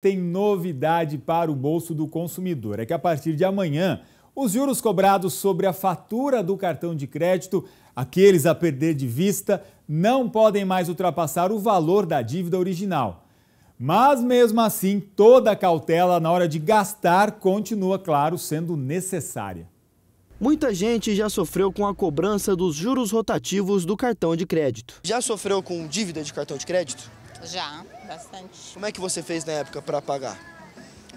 tem novidade para o bolso do consumidor. É que a partir de amanhã, os juros cobrados sobre a fatura do cartão de crédito, aqueles a perder de vista, não podem mais ultrapassar o valor da dívida original. Mas mesmo assim, toda cautela na hora de gastar continua, claro, sendo necessária. Muita gente já sofreu com a cobrança dos juros rotativos do cartão de crédito. Já sofreu com dívida de cartão de crédito? Já, bastante. Como é que você fez na época para pagar?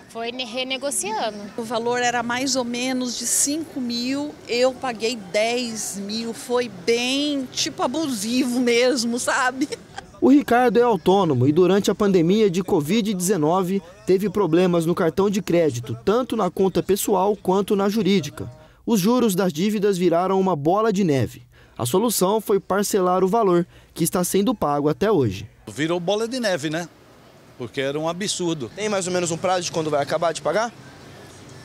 Foi renegociando. O valor era mais ou menos de 5 mil, eu paguei 10 mil. Foi bem, tipo, abusivo mesmo, sabe? O Ricardo é autônomo e durante a pandemia de Covid-19 teve problemas no cartão de crédito, tanto na conta pessoal quanto na jurídica. Os juros das dívidas viraram uma bola de neve. A solução foi parcelar o valor, que está sendo pago até hoje virou bola de neve, né? Porque era um absurdo. Tem mais ou menos um prazo de quando vai acabar de pagar?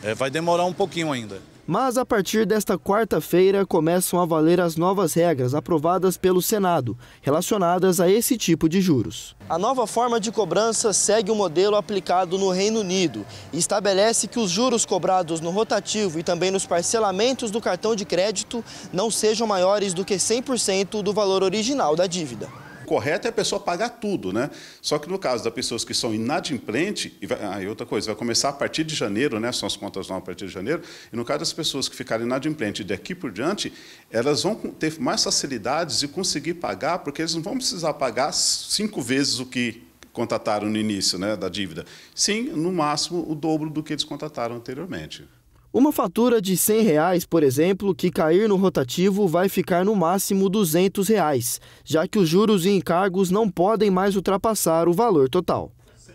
É, vai demorar um pouquinho ainda. Mas a partir desta quarta-feira começam a valer as novas regras aprovadas pelo Senado relacionadas a esse tipo de juros. A nova forma de cobrança segue o modelo aplicado no Reino Unido e estabelece que os juros cobrados no rotativo e também nos parcelamentos do cartão de crédito não sejam maiores do que 100% do valor original da dívida correto é a pessoa pagar tudo, né? Só que no caso das pessoas que são inadimplente, e, vai, outra coisa, vai começar a partir de janeiro, né? São as contas novas a partir de janeiro, e no caso das pessoas que ficarem inadimplente daqui por diante, elas vão ter mais facilidades de conseguir pagar, porque eles não vão precisar pagar cinco vezes o que contrataram no início né, da dívida. Sim, no máximo o dobro do que eles contrataram anteriormente. Uma fatura de R$ 100, reais, por exemplo, que cair no rotativo vai ficar no máximo R$ 200, reais, já que os juros e encargos não podem mais ultrapassar o valor total.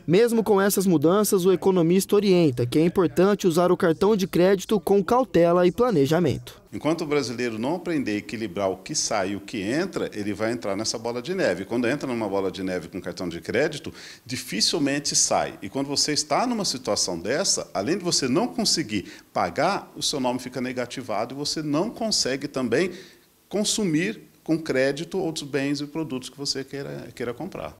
Mesmo com essas mudanças, o economista orienta que é importante usar o cartão de crédito com cautela e planejamento. Enquanto o brasileiro não aprender a equilibrar o que sai e o que entra, ele vai entrar nessa bola de neve. Quando entra numa bola de neve com cartão de crédito, dificilmente sai. E quando você está numa situação dessa, além de você não conseguir pagar, o seu nome fica negativado e você não consegue também consumir com crédito outros bens e produtos que você queira, queira comprar.